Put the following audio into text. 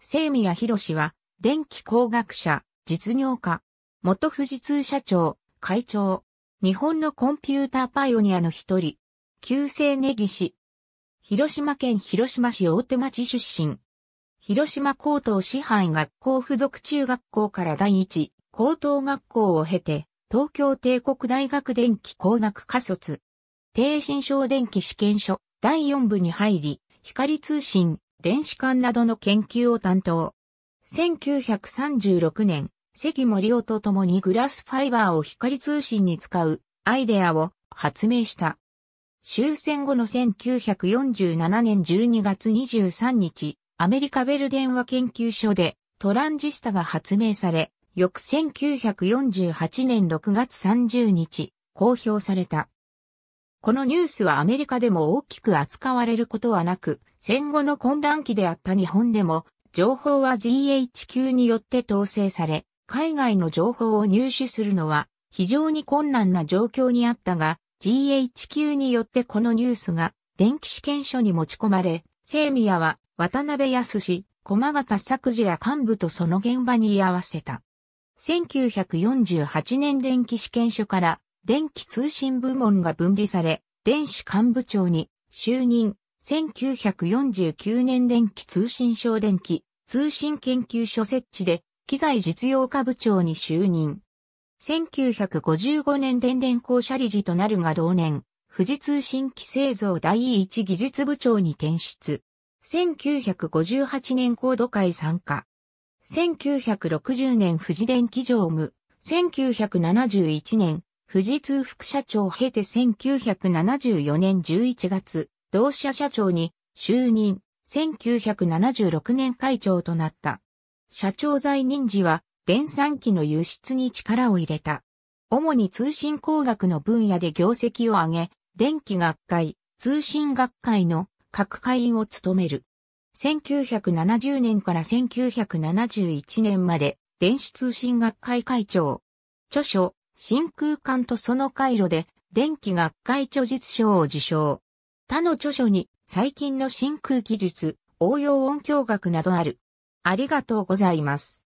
清宮博は、電気工学者、実業家、元富士通社長、会長、日本のコンピューターパイオニアの一人、旧姓根岸。広島県広島市大手町出身。広島高等師範学校附属中学校から第一、高等学校を経て、東京帝国大学電気工学科卒。低新省電気試験所第四部に入り、光通信、電子管などの研究を担当。1936年、関森夫と共にグラスファイバーを光通信に使うアイデアを発明した。終戦後の1947年12月23日、アメリカベルデン研究所でトランジスタが発明され、翌1948年6月30日、公表された。このニュースはアメリカでも大きく扱われることはなく、戦後の混乱期であった日本でも、情報は GHQ によって統制され、海外の情報を入手するのは非常に困難な状況にあったが、GHQ によってこのニュースが電気試験所に持ち込まれ、セミは渡辺康、駒形作事ら幹部とその現場に居合わせた。1948年電気試験所から電気通信部門が分離され、電子幹部長に就任。1949年電気通信省電気通信研究所設置で、機材実用化部長に就任。1955年電電公社理事となるが同年、富士通信機製造第一技術部長に転出。1958年高度会参加。1960年富士電機常務。1971年富士通副社長を経て1974年11月、同社社長に就任、1976年会長となった。社長在任時は、電産機の輸出に力を入れた。主に通信工学の分野で業績を上げ、電気学会、通信学会の各会員を務める。1970年から1971年まで電子通信学会会長。著書、真空管とその回路で電気学会著述賞を受賞。他の著書に最近の真空技術、応用音響学などある。ありがとうございます。